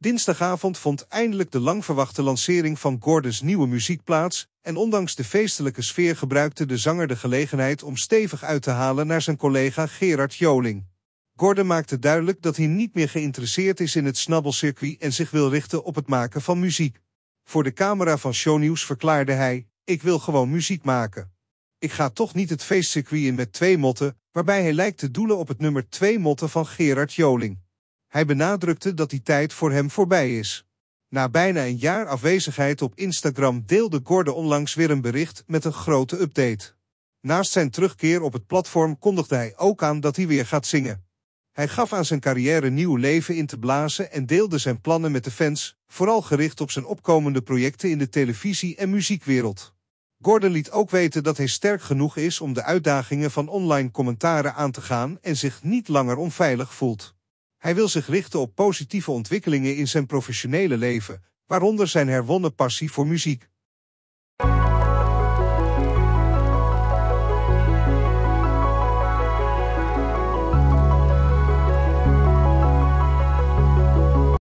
Dinsdagavond vond eindelijk de langverwachte lancering van Gordons nieuwe muziek plaats en ondanks de feestelijke sfeer gebruikte de zanger de gelegenheid om stevig uit te halen naar zijn collega Gerard Joling. Gordon maakte duidelijk dat hij niet meer geïnteresseerd is in het snabbelcircuit en zich wil richten op het maken van muziek. Voor de camera van Shownieuws verklaarde hij, ik wil gewoon muziek maken. Ik ga toch niet het feestcircuit in met twee motten, waarbij hij lijkt te doelen op het nummer Twee motten van Gerard Joling. Hij benadrukte dat die tijd voor hem voorbij is. Na bijna een jaar afwezigheid op Instagram deelde Gordon onlangs weer een bericht met een grote update. Naast zijn terugkeer op het platform kondigde hij ook aan dat hij weer gaat zingen. Hij gaf aan zijn carrière nieuw leven in te blazen en deelde zijn plannen met de fans, vooral gericht op zijn opkomende projecten in de televisie- en muziekwereld. Gordon liet ook weten dat hij sterk genoeg is om de uitdagingen van online commentaren aan te gaan en zich niet langer onveilig voelt. Hij wil zich richten op positieve ontwikkelingen in zijn professionele leven, waaronder zijn herwonnen passie voor muziek.